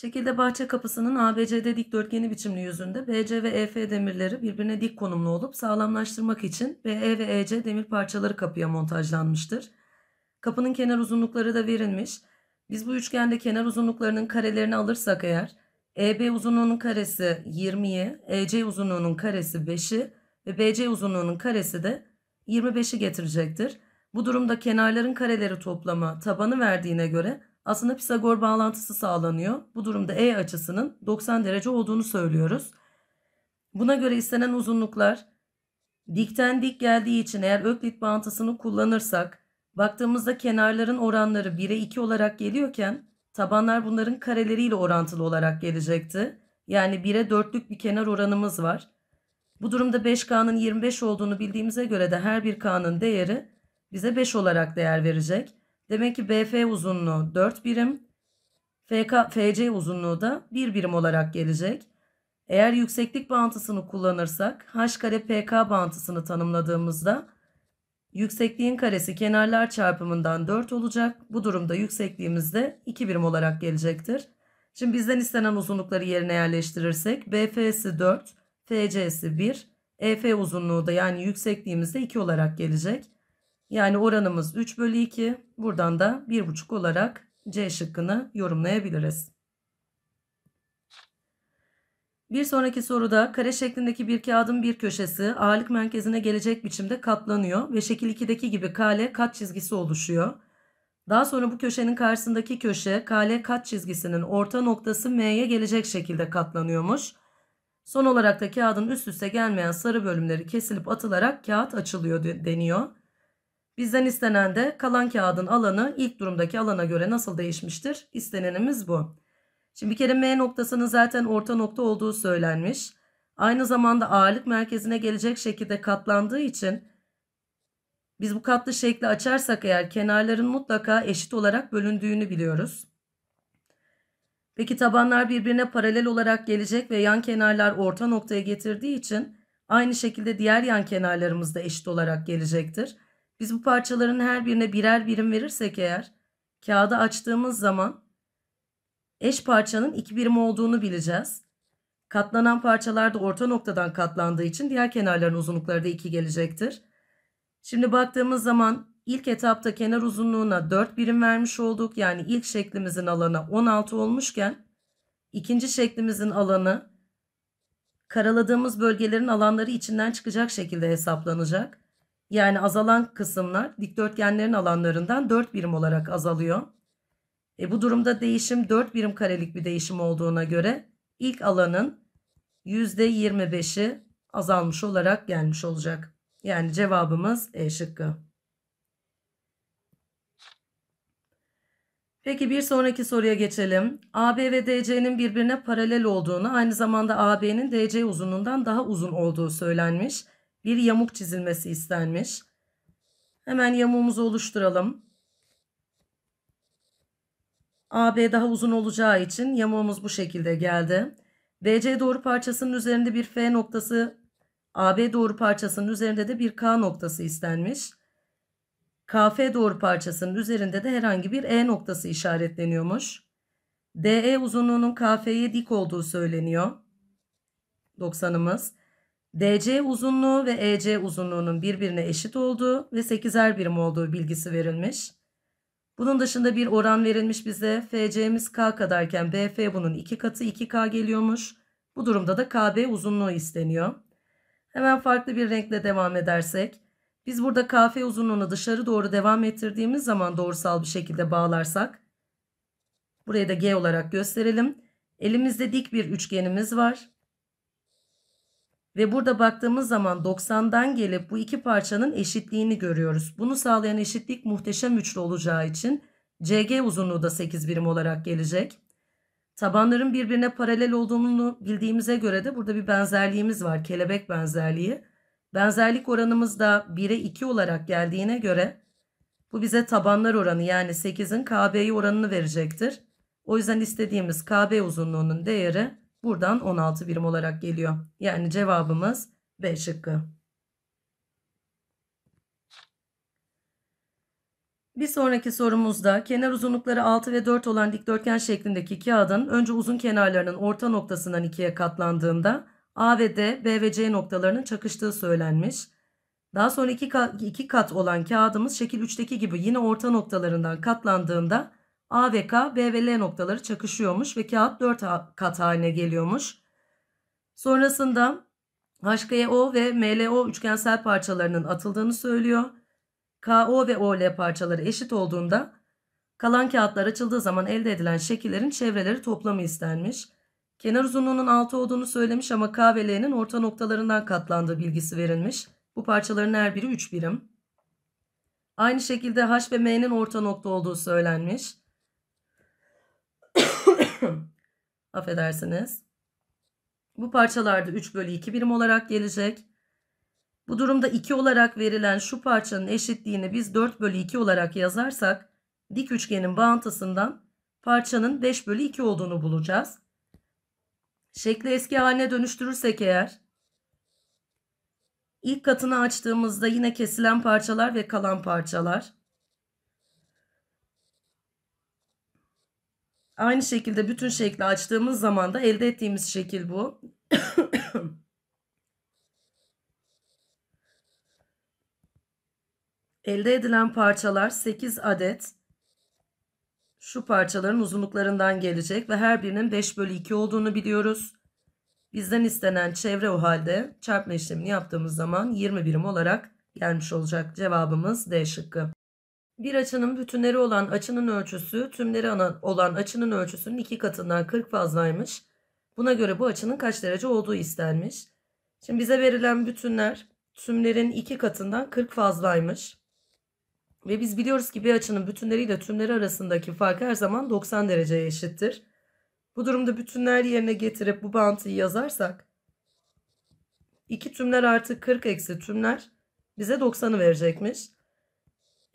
Şekilde bahçe kapısının ABCD dikdörtgeni biçimli yüzünde BC ve EF demirleri birbirine dik konumlu olup sağlamlaştırmak için BE ve EC demir parçaları kapıya montajlanmıştır. Kapının kenar uzunlukları da verilmiş. Biz bu üçgende kenar uzunluklarının karelerini alırsak eğer EB uzunluğunun karesi 20'yi, EC uzunluğunun karesi 5'i ve BC uzunluğunun karesi de 25'i getirecektir. Bu durumda kenarların kareleri toplamı tabanı verdiğine göre aslında Pisagor bağlantısı sağlanıyor. Bu durumda E açısının 90 derece olduğunu söylüyoruz. Buna göre istenen uzunluklar dikten dik geldiği için eğer öklit bağlantısını kullanırsak baktığımızda kenarların oranları 1'e 2 olarak geliyorken tabanlar bunların kareleriyle orantılı olarak gelecekti. Yani 1'e 4'lük bir kenar oranımız var. Bu durumda 5K'nın 25 olduğunu bildiğimize göre de her bir K'nın değeri bize 5 olarak değer verecek. Demek ki BF uzunluğu 4 birim. FK, FC uzunluğu da 1 birim olarak gelecek. Eğer yükseklik bağıntısını kullanırsak h kare pk bağıntısını tanımladığımızda yüksekliğin karesi kenarlar çarpımından 4 olacak. Bu durumda yüksekliğimiz de 2 birim olarak gelecektir. Şimdi bizden istenen uzunlukları yerine yerleştirirsek BF'si 4, FC'si 1, EF uzunluğu da yani yüksekliğimiz de 2 olarak gelecek. Yani oranımız 3 bölü 2. Buradan da 1,5 olarak C şıkkını yorumlayabiliriz. Bir sonraki soruda kare şeklindeki bir kağıdın bir köşesi ağırlık merkezine gelecek biçimde katlanıyor ve şekil 2'deki gibi kale kat çizgisi oluşuyor. Daha sonra bu köşenin karşısındaki köşe kale kat çizgisinin orta noktası M'ye gelecek şekilde katlanıyormuş. Son olarak da kağıdın üst üste gelmeyen sarı bölümleri kesilip atılarak kağıt açılıyor deniyor. Bizden istenen de kalan kağıdın alanı ilk durumdaki alana göre nasıl değişmiştir? İstenenimiz bu. Şimdi bir kere M noktasının zaten orta nokta olduğu söylenmiş. Aynı zamanda ağırlık merkezine gelecek şekilde katlandığı için biz bu katlı şekli açarsak eğer kenarların mutlaka eşit olarak bölündüğünü biliyoruz. Peki tabanlar birbirine paralel olarak gelecek ve yan kenarlar orta noktaya getirdiği için aynı şekilde diğer yan kenarlarımız da eşit olarak gelecektir. Biz bu parçaların her birine birer birim verirsek eğer kağıdı açtığımız zaman eş parçanın iki birim olduğunu bileceğiz. Katlanan parçalar da orta noktadan katlandığı için diğer kenarların uzunlukları da 2 gelecektir. Şimdi baktığımız zaman ilk etapta kenar uzunluğuna 4 birim vermiş olduk. Yani ilk şeklimizin alanı 16 olmuşken ikinci şeklimizin alanı karaladığımız bölgelerin alanları içinden çıkacak şekilde hesaplanacak. Yani azalan kısımlar dikdörtgenlerin alanlarından 4 birim olarak azalıyor. E bu durumda değişim 4 birim karelik bir değişim olduğuna göre ilk alanın %25'i azalmış olarak gelmiş olacak. Yani cevabımız E şıkkı. Peki bir sonraki soruya geçelim. AB ve DC'nin birbirine paralel olduğunu, aynı zamanda AB'nin DC uzunluğundan daha uzun olduğu söylenmiş bir yamuk çizilmesi istenmiş. Hemen yamuğumuzu oluşturalım. AB daha uzun olacağı için yamuğumuz bu şekilde geldi. DC doğru parçasının üzerinde bir F noktası, AB doğru parçasının üzerinde de bir K noktası istenmiş. KF doğru parçasının üzerinde de herhangi bir E noktası işaretleniyormuş. DE uzunluğunun KF'ye dik olduğu söyleniyor. 90'ımız. DC uzunluğu ve EC uzunluğunun birbirine eşit olduğu ve 8'er birim olduğu bilgisi verilmiş. Bunun dışında bir oran verilmiş bize. FC'miz K kadarken BF bunun 2 katı 2K geliyormuş. Bu durumda da KB uzunluğu isteniyor. Hemen farklı bir renkle devam edersek. Biz burada KF uzunluğunu dışarı doğru devam ettirdiğimiz zaman doğrusal bir şekilde bağlarsak. Burayı da G olarak gösterelim. Elimizde dik bir üçgenimiz var. Ve burada baktığımız zaman 90'dan gelip bu iki parçanın eşitliğini görüyoruz. Bunu sağlayan eşitlik muhteşem üçlü olacağı için CG uzunluğu da 8 birim olarak gelecek. Tabanların birbirine paralel olduğunu bildiğimize göre de burada bir benzerliğimiz var. Kelebek benzerliği. Benzerlik oranımız da 1'e 2 olarak geldiğine göre bu bize tabanlar oranı yani 8'in KB'ye oranını verecektir. O yüzden istediğimiz KB uzunluğunun değeri Buradan 16 birim olarak geliyor. Yani cevabımız B şıkkı. Bir sonraki sorumuzda kenar uzunlukları 6 ve 4 olan dikdörtgen şeklindeki kağıdın önce uzun kenarlarının orta noktasından ikiye katlandığında A ve D, B ve C noktalarının çakıştığı söylenmiş. Daha sonra iki, kat, iki kat olan kağıdımız şekil 3'teki gibi yine orta noktalarından katlandığında A ve K, B ve L noktaları çakışıyormuş ve kağıt 4 kat haline geliyormuş. Sonrasında HKO ve MLO üçgensel parçalarının atıldığını söylüyor. KO ve OL parçaları eşit olduğunda kalan kağıtlar açıldığı zaman elde edilen şekillerin çevreleri toplamı istenmiş. Kenar uzunluğunun 6 olduğunu söylemiş ama K ve L'nin orta noktalarından katlandığı bilgisi verilmiş. Bu parçaların her biri 3 birim. Aynı şekilde H ve M'nin orta nokta olduğu söylenmiş. Affedersiniz. Bu parçalarda 3 bölü 2 birim olarak gelecek. Bu durumda 2 olarak verilen şu parçanın eşitliğini biz 4 bölü 2 olarak yazarsak dik üçgenin bağıntısından parçanın 5 bölü 2 olduğunu bulacağız. Şekli eski haline dönüştürürsek eğer ilk katını açtığımızda yine kesilen parçalar ve kalan parçalar Aynı şekilde bütün şekli açtığımız zaman da elde ettiğimiz şekil bu. elde edilen parçalar 8 adet şu parçaların uzunluklarından gelecek ve her birinin 5 bölü 2 olduğunu biliyoruz. Bizden istenen çevre o halde çarpma işlemini yaptığımız zaman 20 birim olarak gelmiş olacak cevabımız D şıkkı. Bir açının bütünleri olan açının ölçüsü tümleri olan açının ölçüsünün iki katından 40 fazlaymış. Buna göre bu açının kaç derece olduğu istenmiş. Şimdi bize verilen bütünler tümlerin iki katından 40 fazlaymış. Ve biz biliyoruz ki bir açının bütünleriyle tümleri arasındaki fark her zaman 90 dereceye eşittir. Bu durumda bütünler yerine getirip bu bantıyı yazarsak iki tümler artı 40 eksi tümler bize 90'ı verecekmiş.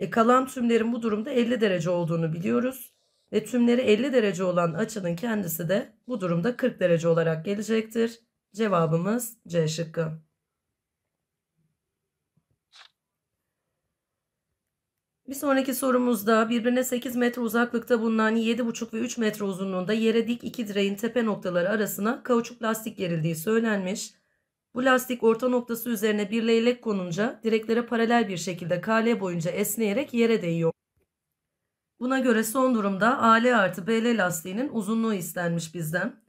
E, kalan tümlerin bu durumda 50 derece olduğunu biliyoruz. Ve tümleri 50 derece olan açının kendisi de bu durumda 40 derece olarak gelecektir. Cevabımız C şıkkı. Bir sonraki sorumuzda birbirine 8 metre uzaklıkta bulunan 7,5 ve 3 metre uzunluğunda yere dik iki direğin tepe noktaları arasına kauçuk lastik gerildiği söylenmiş. Bu lastik orta noktası üzerine bir leylek konunca direklere paralel bir şekilde KL boyunca esneyerek yere değiyor. Buna göre son durumda AL artı BL lastiğinin uzunluğu istenmiş bizden.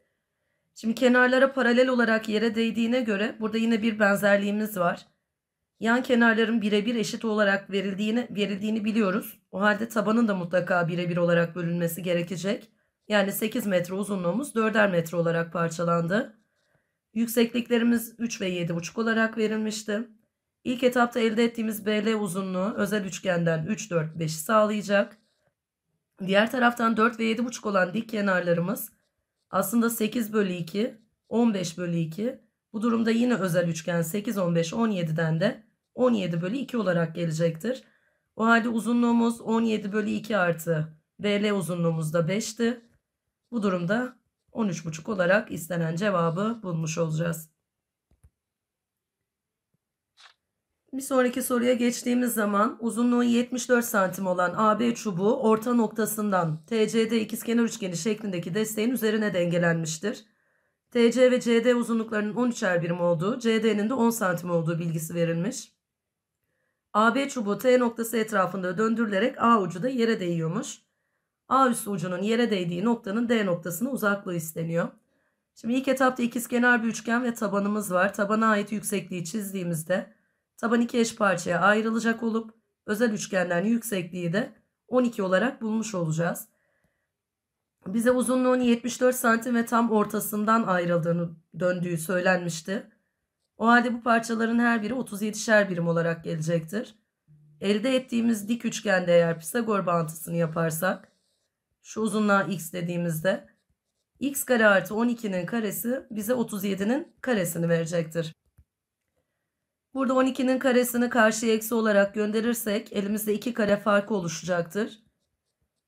Şimdi kenarlara paralel olarak yere değdiğine göre burada yine bir benzerliğimiz var. Yan kenarların birebir eşit olarak verildiğini, verildiğini biliyoruz. O halde tabanın da mutlaka birebir olarak bölünmesi gerekecek. Yani 8 metre uzunluğumuz 4'er metre olarak parçalandı. Yüksekliklerimiz 3 ve 7,5 olarak verilmişti. İlk etapta elde ettiğimiz BL uzunluğu özel üçgenden 3, 4, 5'i sağlayacak. Diğer taraftan 4 ve 7,5 olan dik kenarlarımız aslında 8 bölü 2, 15 bölü 2. Bu durumda yine özel üçgen 8, 15, 17'den de 17 bölü 2 olarak gelecektir. O halde uzunluğumuz 17 bölü 2 artı BL uzunluğumuz da 5'ti. Bu durumda 13,5 olarak istenen cevabı bulmuş olacağız. Bir sonraki soruya geçtiğimiz zaman uzunluğu 74 santim olan AB çubuğu orta noktasından TCD ikizkenar üçgeni şeklindeki desteğin üzerine dengelenmiştir. TC ve CD uzunluklarının 13'er birim olduğu, CD'nin de 10 santim olduğu bilgisi verilmiş. AB çubuğu T noktası etrafında döndürülerek A ucu da yere değiyormuş. A üssü ucunun yere değdiği noktanın D noktasına uzaklığı isteniyor. Şimdi ilk etapta ikizkenar bir üçgen ve tabanımız var. Tabana ait yüksekliği çizdiğimizde taban iki eş parçaya ayrılacak olup özel üçgenlerin yüksekliği de 12 olarak bulmuş olacağız. Bize uzunluğun 74 santim ve tam ortasından ayrıldığını döndüğü söylenmişti. O halde bu parçaların her biri 37'şer birim olarak gelecektir. Elde ettiğimiz dik üçgende eğer Pisagor bağıntısını yaparsak şu uzunluğa x dediğimizde x kare artı 12'nin karesi bize 37'nin karesini verecektir. Burada 12'nin karesini karşıya eksi olarak gönderirsek elimizde 2 kare farkı oluşacaktır.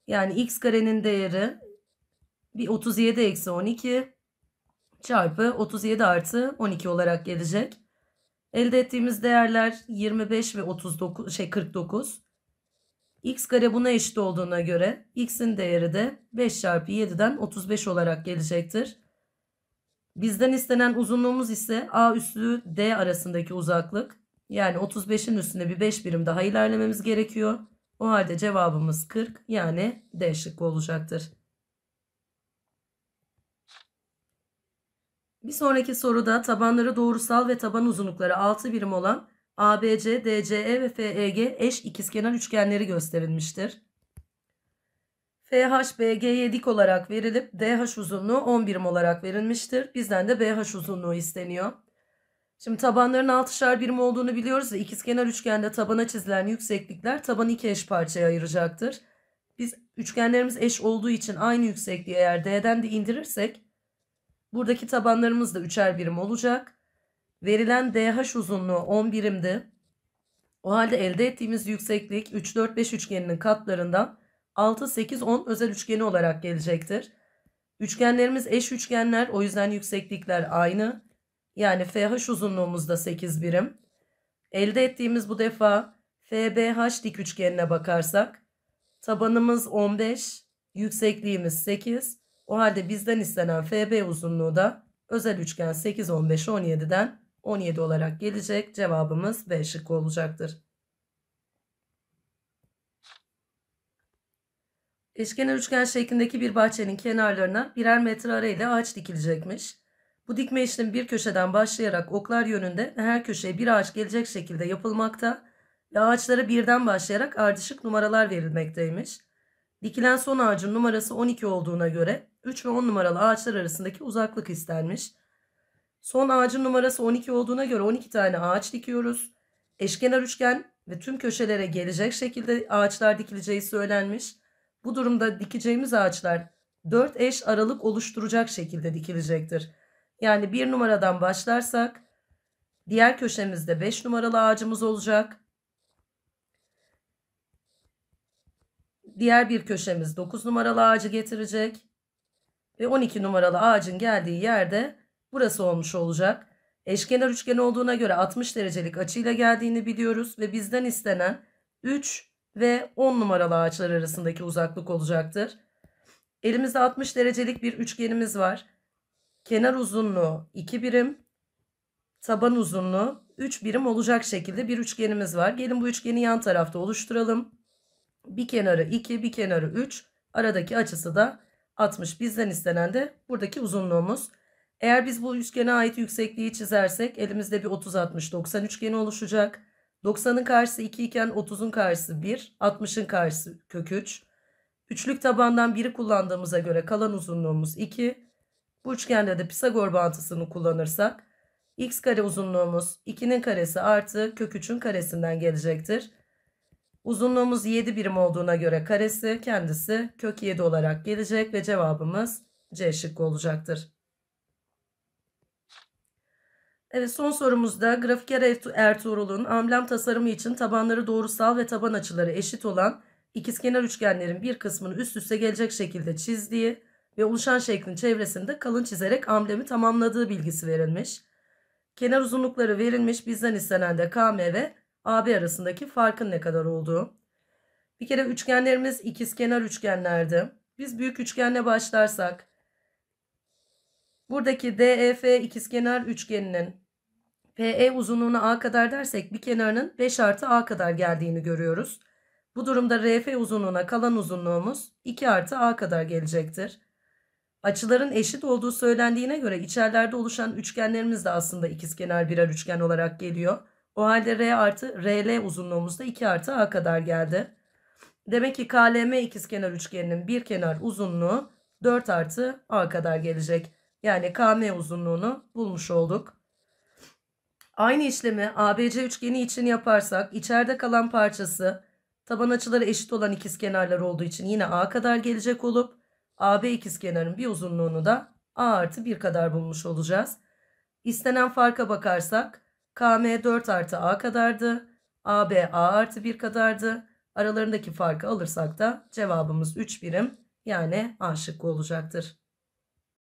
Yani x karenin değeri bir 37 eksi 12 çarpı 37 artı 12 olarak gelecek. Elde ettiğimiz değerler 25 ve 39 şey 49 x kare buna eşit olduğuna göre x'in değeri de 5 çarpı 7'den 35 olarak gelecektir. Bizden istenen uzunluğumuz ise a üssü d arasındaki uzaklık. Yani 35'in üstünde bir 5 birim daha ilerlememiz gerekiyor. O halde cevabımız 40 yani D şıkkı olacaktır. Bir sonraki soruda tabanları doğrusal ve taban uzunlukları 6 birim olan ABC, DCE ve FEG eş ikizkenar üçgenleri gösterilmiştir. FHBG'ye dik olarak verilip DH uzunluğu 10 birim olarak verilmiştir. Bizden de BH uzunluğu isteniyor. Şimdi tabanların 6'şar birim olduğunu biliyoruz da ikizkenar üçgende tabana çizilen yükseklikler tabanı iki eş parçaya ayıracaktır. Biz üçgenlerimiz eş olduğu için aynı yüksekliği eğer D'den de indirirsek buradaki tabanlarımız da üçer birim olacak. Verilen DH uzunluğu 10 birimdi. O halde elde ettiğimiz yükseklik 3, 4, 5 üçgeninin katlarından 6, 8, 10 özel üçgeni olarak gelecektir. Üçgenlerimiz eş üçgenler o yüzden yükseklikler aynı. Yani FH uzunluğumuz da 8 birim. Elde ettiğimiz bu defa FBH dik üçgenine bakarsak tabanımız 15, yüksekliğimiz 8. O halde bizden istenen FB uzunluğu da özel üçgen 8, 15, 17'den 17 olarak gelecek. Cevabımız B şıkkı olacaktır. Eşkenar üçgen şeklindeki bir bahçenin kenarlarına birer metre arayla ağaç dikilecekmiş. Bu dikme işlemi bir köşeden başlayarak oklar yönünde her köşeye bir ağaç gelecek şekilde yapılmakta ve ağaçlara birden başlayarak ardışık numaralar verilmekteymiş. Dikilen son ağacın numarası 12 olduğuna göre 3 ve 10 numaralı ağaçlar arasındaki uzaklık istenmiş. Son ağacın numarası 12 olduğuna göre 12 tane ağaç dikiyoruz. Eşkenar üçgen ve tüm köşelere gelecek şekilde ağaçlar dikileceği söylenmiş. Bu durumda dikeceğimiz ağaçlar 4 eş aralık oluşturacak şekilde dikilecektir. Yani bir numaradan başlarsak diğer köşemizde 5 numaralı ağacımız olacak. Diğer bir köşemiz 9 numaralı ağacı getirecek. Ve 12 numaralı ağacın geldiği yerde Burası olmuş olacak. Eşkenar üçgen olduğuna göre 60 derecelik açıyla geldiğini biliyoruz ve bizden istenen 3 ve 10 numaralı ağaçlar arasındaki uzaklık olacaktır. Elimizde 60 derecelik bir üçgenimiz var. Kenar uzunluğu 2 birim, taban uzunluğu 3 birim olacak şekilde bir üçgenimiz var. Gelin bu üçgeni yan tarafta oluşturalım. Bir kenarı 2, bir kenarı 3. Aradaki açısı da 60. Bizden istenen de buradaki uzunluğumuz. Eğer biz bu üçgene ait yüksekliği çizersek elimizde bir 30 60 90 üçgeni oluşacak. 90'ın karşısı 2 iken 30'un karşısı 1, 60'ın karşısı kök 3. Üçlük tabandan biri kullandığımıza göre kalan uzunluğumuz 2. Bu üçgende de Pisagor bağıntısını kullanırsak x kare uzunluğumuz 2'nin karesi artı kök 3'ün karesinden gelecektir. Uzunluğumuz 7 birim olduğuna göre karesi kendisi kök 7 olarak gelecek ve cevabımız C şıkkı olacaktır. Evet son sorumuzda Grafiker Ertuğrul'un amblem tasarımı için tabanları doğrusal ve taban açıları eşit olan ikizkenar üçgenlerin bir kısmını üst üste gelecek şekilde çizdiği ve oluşan şeklin çevresinde kalın çizerek amblemi tamamladığı bilgisi verilmiş. Kenar uzunlukları verilmiş bizden istenen de KM ve AB arasındaki farkın ne kadar olduğu. Bir kere üçgenlerimiz ikizkenar üçgenlerdi. Biz büyük üçgenle başlarsak Buradaki DEF ikizkenar üçgeninin PE uzunluğuna A kadar dersek bir kenarının 5 artı A kadar geldiğini görüyoruz. Bu durumda RF uzunluğuna kalan uzunluğumuz 2 artı A kadar gelecektir. Açıların eşit olduğu söylendiğine göre içerlerde oluşan üçgenlerimiz de aslında ikizkenar birer üçgen olarak geliyor. O halde R artı RL uzunluğumuz da 2 artı A kadar geldi. Demek ki KLM ikizkenar üçgeninin bir kenar uzunluğu 4 artı A kadar gelecek. Yani KM uzunluğunu bulmuş olduk. Aynı işlemi ABC üçgeni için yaparsak içeride kalan parçası taban açıları eşit olan ikizkenarlar olduğu için yine A kadar gelecek olup AB ikizkenarın bir uzunluğunu da A artı 1 kadar bulmuş olacağız. İstenen farka bakarsak KM 4 artı A kadardı. AB A artı 1 kadardı. Aralarındaki farkı alırsak da cevabımız 3 birim yani A şıkkı olacaktır.